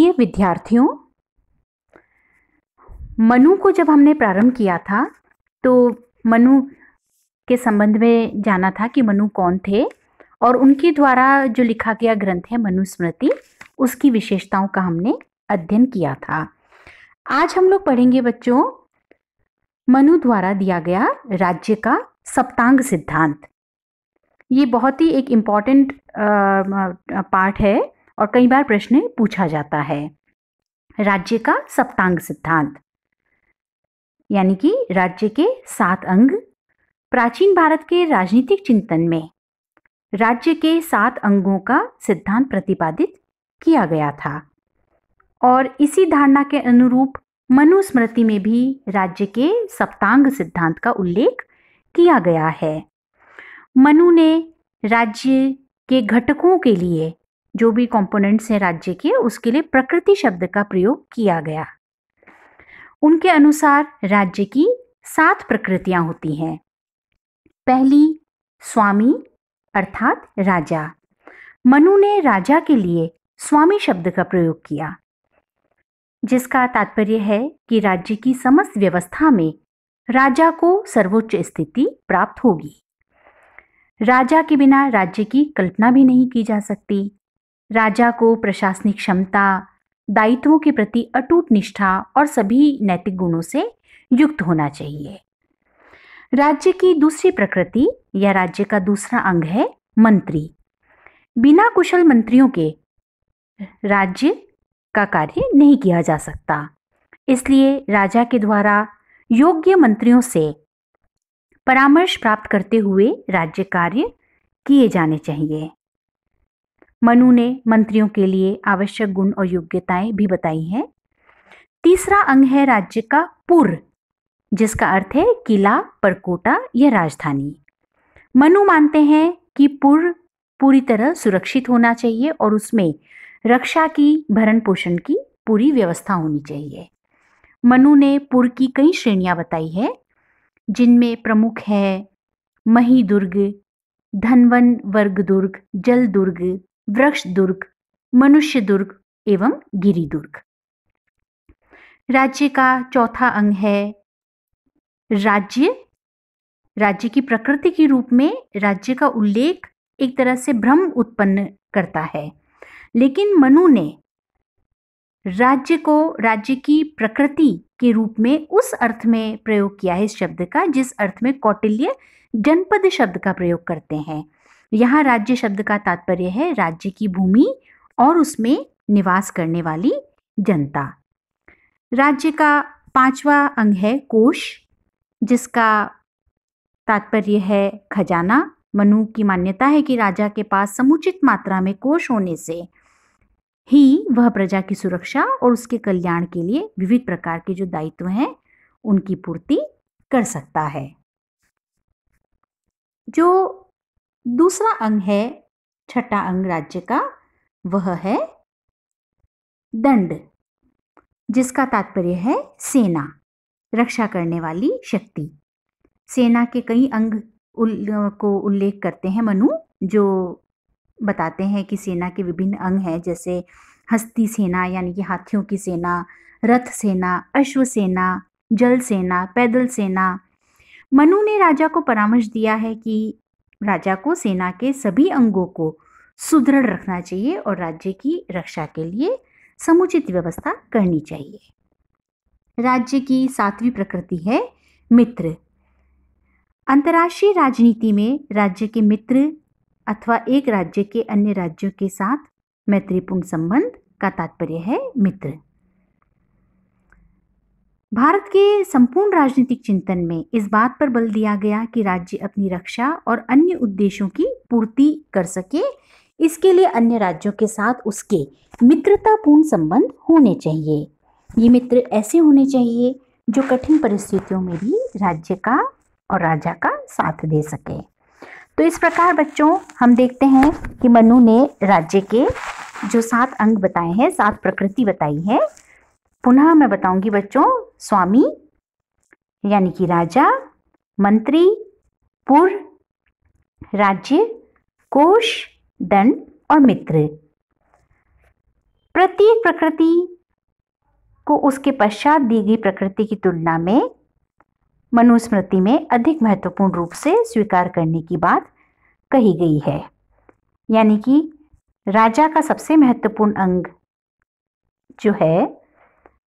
प्रिय विद्यार्थियों मनु को जब हमने प्रारंभ किया था तो मनु के संबंध में जाना था कि मनु कौन थे और उनके द्वारा जो लिखा गया ग्रंथ है मनुस्मृति उसकी विशेषताओं का हमने अध्ययन किया था आज हम लोग पढ़ेंगे बच्चों मनु द्वारा दिया गया राज्य का सप्तांग सिद्धांत ये बहुत ही एक इम्पॉर्टेंट पार्ट है और कई बार प्रश्न पूछा जाता है राज्य का सप्तांग सिद्धांत यानी कि राज्य के सात अंग प्राचीन भारत के राजनीतिक चिंतन में राज्य के सात अंगों का सिद्धांत प्रतिपादित किया गया था और इसी धारणा के अनुरूप मनुस्मृति में भी राज्य के सप्तांग सिद्धांत का उल्लेख किया गया है मनु ने राज्य के घटकों के लिए जो भी कंपोनेंट्स हैं राज्य के उसके लिए प्रकृति शब्द का प्रयोग किया गया उनके अनुसार राज्य की सात प्रकृतियां होती हैं पहली स्वामी अर्थात राजा मनु ने राजा के लिए स्वामी शब्द का प्रयोग किया जिसका तात्पर्य है कि राज्य की समस्त व्यवस्था में राजा को सर्वोच्च स्थिति प्राप्त होगी राजा के बिना राज्य की कल्पना भी नहीं की जा सकती राजा को प्रशासनिक क्षमता दायित्वों के प्रति अटूट निष्ठा और सभी नैतिक गुणों से युक्त होना चाहिए राज्य की दूसरी प्रकृति या राज्य का दूसरा अंग है मंत्री बिना कुशल मंत्रियों के राज्य का कार्य नहीं किया जा सकता इसलिए राजा के द्वारा योग्य मंत्रियों से परामर्श प्राप्त करते हुए राज्य कार्य किए जाने चाहिए मनु ने मंत्रियों के लिए आवश्यक गुण और योग्यताएं भी बताई हैं तीसरा अंग है राज्य का पुर जिसका अर्थ है किला परकोटा या राजधानी मनु मानते हैं कि पुर पूरी तरह सुरक्षित होना चाहिए और उसमें रक्षा की भरण पोषण की पूरी व्यवस्था होनी चाहिए मनु ने पुर की कई श्रेणियां बताई है जिनमें प्रमुख है मही दुर्ग धनवन वर्ग दुर्ग जल दुर्ग वृक्ष दुर्ग मनुष्य दुर्ग एवं गिरी दुर्ग राज्य का चौथा अंग है राज्य राज्य की प्रकृति के रूप में राज्य का उल्लेख एक तरह से भ्रम उत्पन्न करता है लेकिन मनु ने राज्य को राज्य की प्रकृति के रूप में उस अर्थ में प्रयोग किया है इस शब्द का जिस अर्थ में कौटिल्य जनपद शब्द का प्रयोग करते हैं यहाँ राज्य शब्द का तात्पर्य है राज्य की भूमि और उसमें निवास करने वाली जनता राज्य का पांचवा अंग है कोश जिसका तात्पर्य है खजाना मनु की मान्यता है कि राजा के पास समुचित मात्रा में कोष होने से ही वह प्रजा की सुरक्षा और उसके कल्याण के लिए विविध प्रकार के जो दायित्व हैं उनकी पूर्ति कर सकता है जो दूसरा अंग है छठा अंग राज्य का वह है दंड जिसका तात्पर्य है सेना रक्षा करने वाली शक्ति सेना के कई अंग उल, को उल्लेख करते हैं मनु जो बताते हैं कि सेना के विभिन्न अंग हैं जैसे हस्ती सेना यानी कि हाथियों की सेना रथ सेना अश्व सेना जल सेना पैदल सेना मनु ने राजा को परामर्श दिया है कि राजा को सेना के सभी अंगों को सुदृढ़ रखना चाहिए और राज्य की रक्षा के लिए समुचित व्यवस्था करनी चाहिए राज्य की सातवीं प्रकृति है मित्र अंतर्राष्ट्रीय राजनीति में राज्य के मित्र अथवा एक राज्य के अन्य राज्यों के साथ मैत्रीपूर्ण संबंध का तात्पर्य है मित्र भारत के संपूर्ण राजनीतिक चिंतन में इस बात पर बल दिया गया कि राज्य अपनी रक्षा और अन्य उद्देश्यों की पूर्ति कर सके इसके लिए अन्य राज्यों के साथ उसके मित्रतापूर्ण संबंध होने चाहिए ये मित्र ऐसे होने चाहिए जो कठिन परिस्थितियों में भी राज्य का और राजा का साथ दे सके तो इस प्रकार बच्चों हम देखते हैं कि मनु ने राज्य के जो सात अंग बताए हैं सात प्रकृति बताई है पुनः मैं बताऊंगी बच्चों स्वामी यानी कि राजा मंत्री पुर राज्य कोष दंड और मित्र प्रत्येक प्रकृति को उसके पश्चात दी गई प्रकृति की तुलना में मनुस्मृति में अधिक महत्वपूर्ण रूप से स्वीकार करने की बात कही गई है यानी कि राजा का सबसे महत्वपूर्ण अंग जो है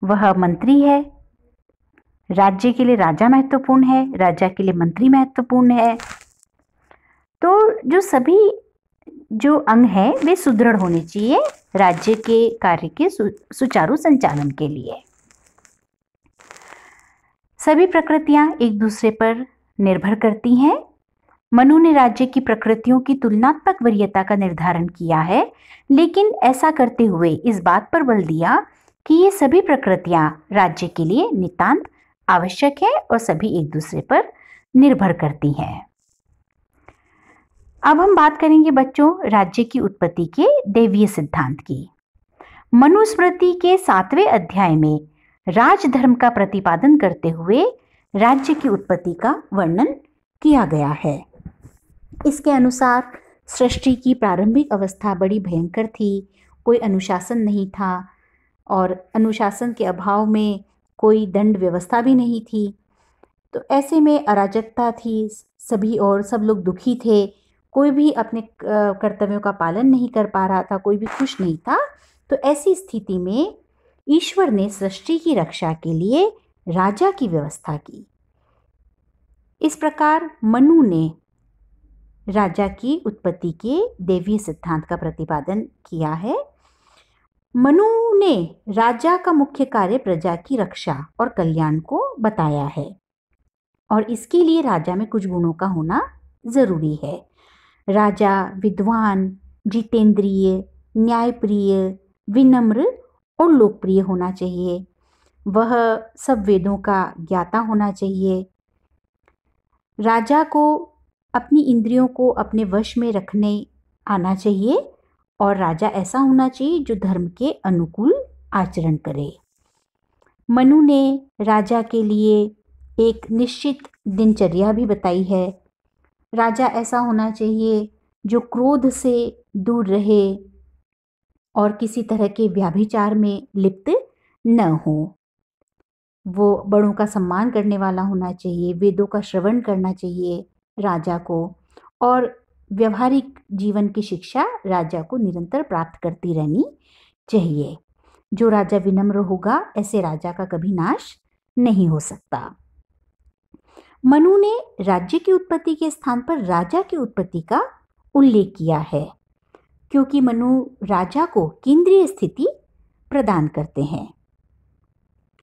वह मंत्री है राज्य के लिए राजा महत्वपूर्ण है राजा के लिए मंत्री महत्वपूर्ण है तो जो सभी जो अंग हैं वे सुदृढ़ होने चाहिए राज्य के कार्य के सुचारू संचालन के लिए सभी प्रकृतियाँ एक दूसरे पर निर्भर करती हैं मनु ने राज्य की प्रकृतियों की तुलनात्मक वरीयता का निर्धारण किया है लेकिन ऐसा करते हुए इस बात पर बल दिया कि ये सभी प्रकृतियाँ राज्य के लिए नितांत आवश्यक है और सभी एक दूसरे पर निर्भर करती हैं अब हम बात करेंगे बच्चों राज्य की उत्पत्ति के देवीय सिद्धांत की मनुस्मृति के सातवें अध्याय में राजधर्म का प्रतिपादन करते हुए राज्य की उत्पत्ति का वर्णन किया गया है इसके अनुसार सृष्टि की प्रारंभिक अवस्था बड़ी भयंकर थी कोई अनुशासन नहीं था और अनुशासन के अभाव में कोई दंड व्यवस्था भी नहीं थी तो ऐसे में अराजकता थी सभी और सब लोग दुखी थे कोई भी अपने कर्तव्यों का पालन नहीं कर पा रहा था कोई भी खुश नहीं था तो ऐसी स्थिति में ईश्वर ने सृष्टि की रक्षा के लिए राजा की व्यवस्था की इस प्रकार मनु ने राजा की उत्पत्ति के देवीय सिद्धांत का प्रतिपादन किया है मनु ने राजा का मुख्य कार्य प्रजा की रक्षा और कल्याण को बताया है और इसके लिए राजा में कुछ गुणों का होना जरूरी है राजा विद्वान जितेंद्रिय न्यायप्रिय विनम्र और लोकप्रिय होना चाहिए वह सब वेदों का ज्ञाता होना चाहिए राजा को अपनी इंद्रियों को अपने वश में रखने आना चाहिए और राजा ऐसा होना चाहिए जो धर्म के अनुकूल आचरण करे मनु ने राजा के लिए एक निश्चित दिनचर्या भी बताई है राजा ऐसा होना चाहिए जो क्रोध से दूर रहे और किसी तरह के व्याभिचार में लिप्त न हो वो बड़ों का सम्मान करने वाला होना चाहिए वेदों का श्रवण करना चाहिए राजा को और व्यवहारिक जीवन की शिक्षा राजा को निरंतर प्राप्त करती रहनी चाहिए जो राजा विनम्र होगा ऐसे राजा का कभी नाश नहीं हो सकता मनु ने राज्य की उत्पत्ति के स्थान पर राजा की उत्पत्ति का उल्लेख किया है क्योंकि मनु राजा को केंद्रीय स्थिति प्रदान करते हैं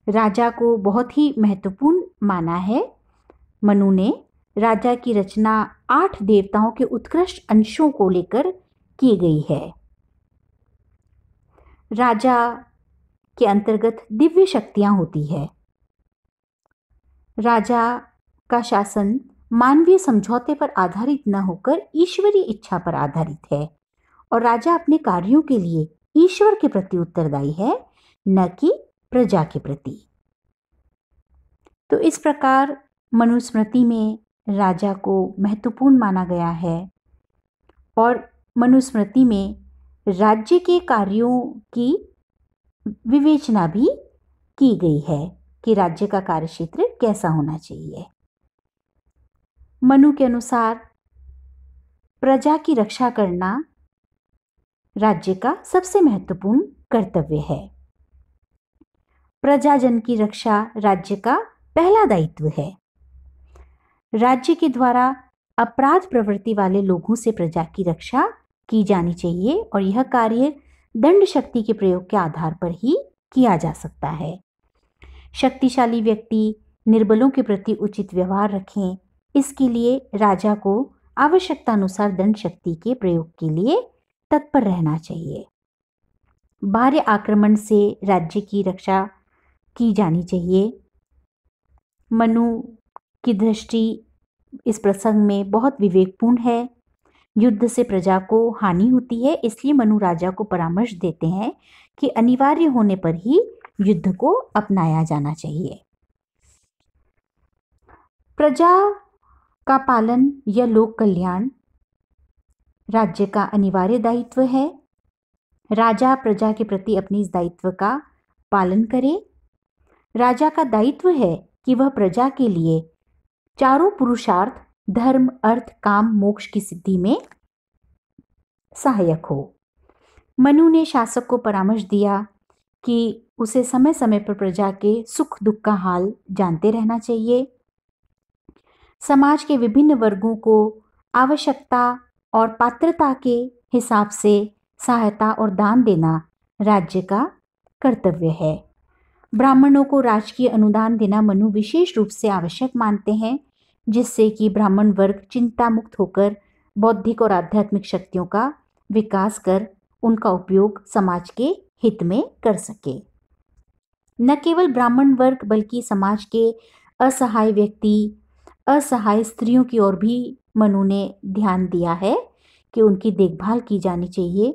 राजा को बहुत ही महत्वपूर्ण माना है मनु ने राजा की रचना आठ देवताओं के उत्कृष्ट अंशों को लेकर की गई है राजा के अंतर्गत दिव्य शक्तियां होती है राजा का शासन मानवीय समझौते पर आधारित न होकर ईश्वरीय इच्छा पर आधारित है और राजा अपने कार्यों के लिए ईश्वर के प्रति उत्तरदायी है न कि प्रजा के प्रति तो इस प्रकार मनुस्मृति में राजा को महत्वपूर्ण माना गया है और मनुस्मृति में राज्य के कार्यों की विवेचना भी की गई है कि राज्य का कार्य क्षेत्र कैसा होना चाहिए मनु के अनुसार प्रजा की रक्षा करना राज्य का सबसे महत्वपूर्ण कर्तव्य है प्रजाजन की रक्षा राज्य का पहला दायित्व है राज्य के द्वारा अपराध प्रवृत्ति वाले लोगों से प्रजा की रक्षा की जानी चाहिए और यह कार्य दंड शक्ति के प्रयोग के आधार पर ही किया जा सकता है शक्तिशाली व्यक्ति निर्बलों के प्रति उचित व्यवहार रखें इसके लिए राजा को आवश्यकता अनुसार दंड शक्ति के प्रयोग के लिए तत्पर रहना चाहिए बाह्य आक्रमण से राज्य की रक्षा की जानी चाहिए मनु की दृष्टि इस प्रसंग में बहुत विवेकपूर्ण है युद्ध से प्रजा को हानि होती है इसलिए मनु राजा को परामर्श देते हैं कि अनिवार्य होने पर ही युद्ध को अपनाया जाना चाहिए प्रजा का पालन या लोक कल्याण राज्य का अनिवार्य दायित्व है राजा प्रजा के प्रति अपने इस दायित्व का पालन करे राजा का दायित्व है कि वह प्रजा के लिए चारों पुरुषार्थ धर्म अर्थ काम मोक्ष की सिद्धि में सहायक हो मनु ने शासक को परामर्श दिया कि उसे समय समय पर प्रजा के सुख दुख का हाल जानते रहना चाहिए समाज के विभिन्न वर्गों को आवश्यकता और पात्रता के हिसाब से सहायता और दान देना राज्य का कर्तव्य है ब्राह्मणों को राजकीय अनुदान देना मनु विशेष रूप से आवश्यक मानते हैं जिससे कि ब्राह्मण वर्ग चिंता मुक्त होकर बौद्धिक और आध्यात्मिक शक्तियों का विकास कर उनका उपयोग समाज के हित में कर सके न केवल ब्राह्मण वर्ग बल्कि समाज के असहाय व्यक्ति असहाय स्त्रियों की ओर भी मनु ने ध्यान दिया है कि उनकी देखभाल की जानी चाहिए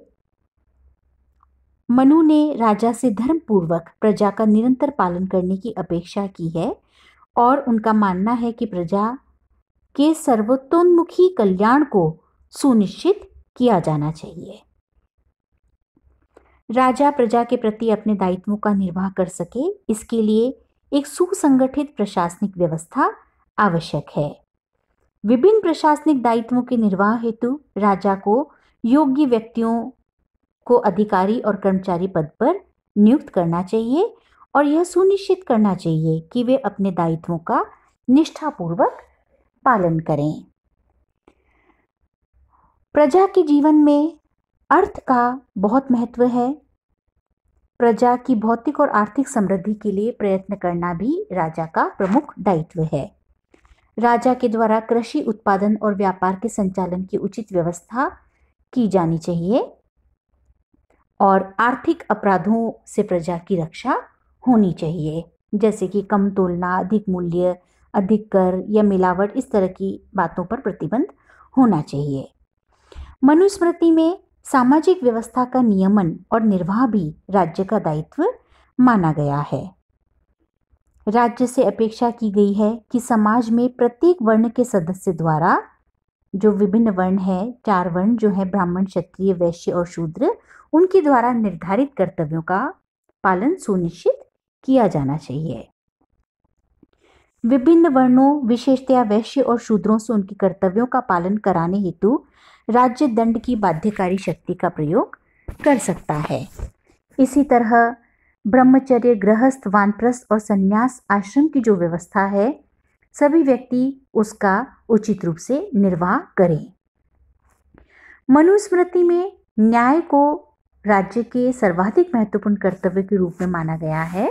मनु ने राजा से धर्मपूर्वक प्रजा का निरंतर पालन करने की अपेक्षा की है और उनका मानना है कि प्रजा के सर्वतोन्मुखी कल्याण को सुनिश्चित किया जाना चाहिए राजा प्रजा के प्रति अपने दायित्वों का निर्वाह कर सके इसके लिए एक सुसंगठित प्रशासनिक व्यवस्था आवश्यक है विभिन्न प्रशासनिक दायित्वों के निर्वाह हेतु राजा को योग्य व्यक्तियों को अधिकारी और कर्मचारी पद पर नियुक्त करना चाहिए और यह सुनिश्चित करना चाहिए कि वे अपने दायित्वों का निष्ठापूर्वक पालन करें प्रजा के जीवन में अर्थ का बहुत महत्व है प्रजा की भौतिक और आर्थिक समृद्धि के लिए प्रयत्न करना भी राजा का प्रमुख दायित्व है राजा के द्वारा कृषि उत्पादन और व्यापार के संचालन की उचित व्यवस्था की जानी चाहिए और आर्थिक अपराधों से प्रजा की रक्षा होनी चाहिए जैसे कि कम तोलना अधिक मूल्य अधिक कर या मिलावट इस तरह की बातों पर प्रतिबंध होना चाहिए मनुस्मृति में सामाजिक व्यवस्था का नियमन और निर्वाह भी राज्य का दायित्व माना गया है राज्य से अपेक्षा की गई है कि समाज में प्रत्येक वर्ण के सदस्य द्वारा जो विभिन्न वर्ण है चार वर्ण जो है ब्राह्मण क्षत्रिय वैश्य और शूद्र उनके द्वारा निर्धारित कर्तव्यों का पालन सुनिश्चित किया जाना चाहिए विभिन्न वर्णों विशेषतया वैश्य और शूद्रों से उनके कर्तव्यों का पालन कराने हेतु राज्य दंड की बाध्यकारी शक्ति का प्रयोग कर सकता है इसी तरह ब्रह्मचर्य गृहस्थ वानप्रस्थ और संन्यास आश्रम की जो व्यवस्था है सभी व्यक्ति उसका उचित रूप से निर्वाह करें मनुस्मृति में न्याय को राज्य के सर्वाधिक महत्वपूर्ण कर्तव्य के रूप में माना गया है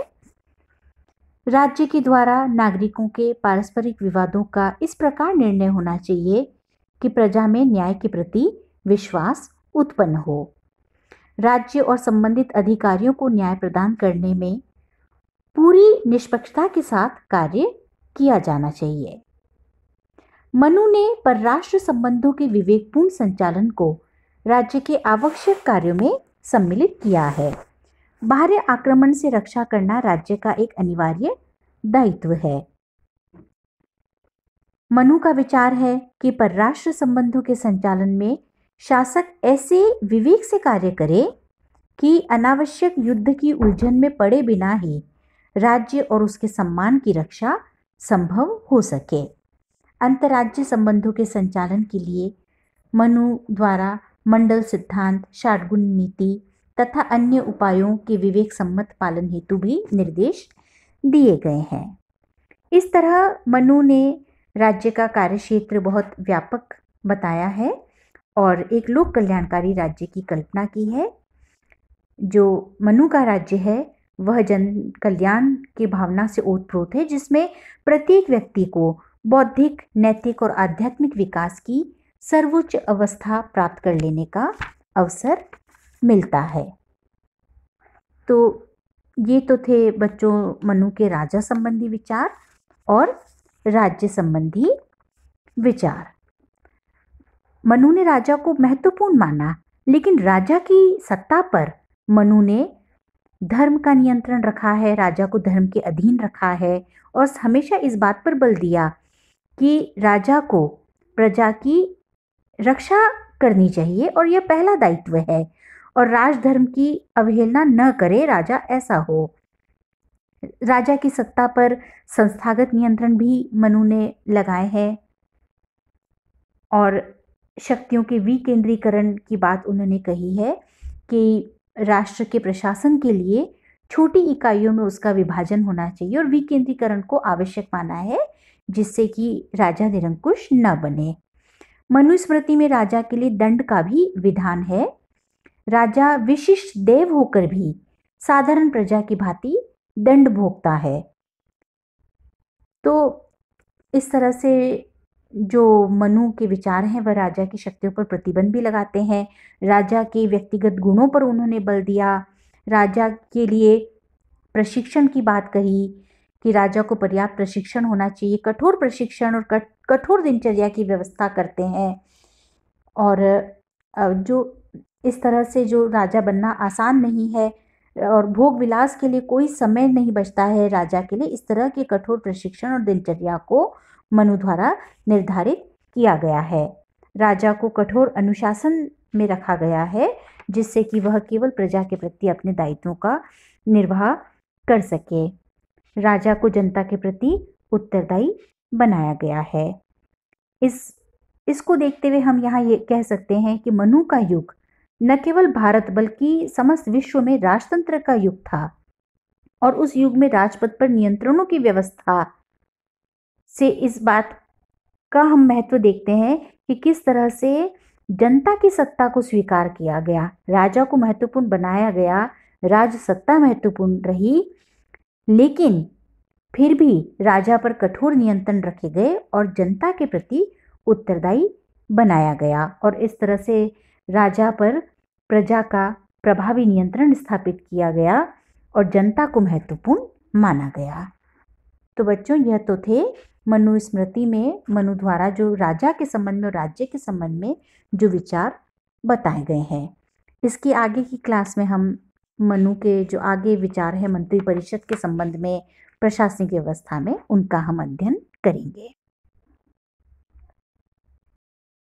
राज्य के द्वारा नागरिकों के पारस्परिक विवादों का इस प्रकार निर्णय होना चाहिए कि प्रजा में न्याय के प्रति विश्वास उत्पन्न हो राज्य और संबंधित अधिकारियों को न्याय प्रदान करने में पूरी निष्पक्षता के साथ कार्य किया जाना चाहिए मनु ने परराष्ट्र संबंधों के विवेकपूर्ण संचालन को राज्य के आवश्यक कार्यों में सम्मिलित किया है बाहरी आक्रमण से रक्षा करना राज्य का एक अनिवार्य दायित्व है मनु का विचार है कि परराष्ट्र संबंधों के संचालन में शासक ऐसे विवेक से कार्य करे कि अनावश्यक युद्ध की उलझन में पड़े बिना ही राज्य और उसके सम्मान की रक्षा संभव हो सके अंतर्राज्य संबंधों के संचालन के लिए मनु द्वारा मंडल सिद्धांत षाटगुण नीति तथा अन्य उपायों के विवेक सम्मत पालन हेतु भी निर्देश दिए गए हैं इस तरह मनु ने राज्य का कार्यक्षेत्र बहुत व्यापक बताया है और एक लोक कल्याणकारी राज्य की कल्पना की है जो मनु का राज्य है वह जन कल्याण की भावना से ओतप्रोत है जिसमें प्रत्येक व्यक्ति को बौद्धिक नैतिक और आध्यात्मिक विकास की सर्वोच्च अवस्था प्राप्त कर लेने का अवसर मिलता है तो ये तो थे बच्चों मनु के राजा संबंधी विचार और राज्य संबंधी विचार मनु ने राजा को महत्वपूर्ण माना लेकिन राजा की सत्ता पर मनु ने धर्म का नियंत्रण रखा है राजा को धर्म के अधीन रखा है और हमेशा इस बात पर बल दिया कि राजा को प्रजा की रक्षा करनी चाहिए और यह पहला दायित्व है और राजधर्म की अवहेलना न करे राजा ऐसा हो राजा की सत्ता पर संस्थागत नियंत्रण भी मनु ने लगाए हैं और शक्तियों के विकेंद्रीकरण की बात उन्होंने कही है कि राष्ट्र के प्रशासन के लिए छोटी इकाइयों में उसका विभाजन होना चाहिए और विकेंद्रीकरण को आवश्यक माना है जिससे कि राजा निरंकुश न बने मनुस्मृति में राजा के लिए दंड का भी विधान है राजा विशिष्ट देव होकर भी साधारण प्रजा की भांति दंड भोगता है तो इस तरह से जो मनु के विचार हैं वह राजा की शक्तियों पर प्रतिबंध भी लगाते हैं राजा के व्यक्तिगत गुणों पर उन्होंने बल दिया राजा के लिए प्रशिक्षण की बात कही कि राजा को पर्याप्त प्रशिक्षण होना चाहिए कठोर प्रशिक्षण और कठोर दिनचर्या की व्यवस्था करते हैं और जो इस तरह से जो राजा बनना आसान नहीं है और भोग विलास के लिए कोई समय नहीं बचता है राजा के लिए इस तरह के कठोर प्रशिक्षण और दिनचर्या को मनु द्वारा निर्धारित किया गया है राजा को कठोर अनुशासन में रखा गया है जिससे कि वह केवल प्रजा के प्रति अपने दायित्वों का निर्वाह कर सके राजा को जनता के प्रति उत्तरदायी बनाया गया है इस इसको देखते हुए हम यहाँ ये कह सकते हैं कि मनु का युग न केवल भारत बल्कि समस्त विश्व में राजतंत्र का युग था और उस युग में राजपथ पर नियंत्रणों की व्यवस्था से इस बात का हम महत्व देखते हैं कि किस तरह से जनता की सत्ता को स्वीकार किया गया राजा को महत्वपूर्ण बनाया गया राज सत्ता महत्वपूर्ण रही लेकिन फिर भी राजा पर कठोर नियंत्रण रखे गए और जनता के प्रति उत्तरदायी बनाया गया और इस तरह से राजा पर प्रजा का प्रभावी नियंत्रण स्थापित किया गया और जनता को महत्वपूर्ण माना गया तो बच्चों यह तो थे मनुस्मृति में मनु द्वारा जो राजा के संबंध में राज्य के संबंध में जो विचार बताए गए हैं इसके आगे की क्लास में हम मनु के जो आगे विचार है मंत्रिपरिषद के संबंध में प्रशासनिक व्यवस्था में उनका हम अध्ययन करेंगे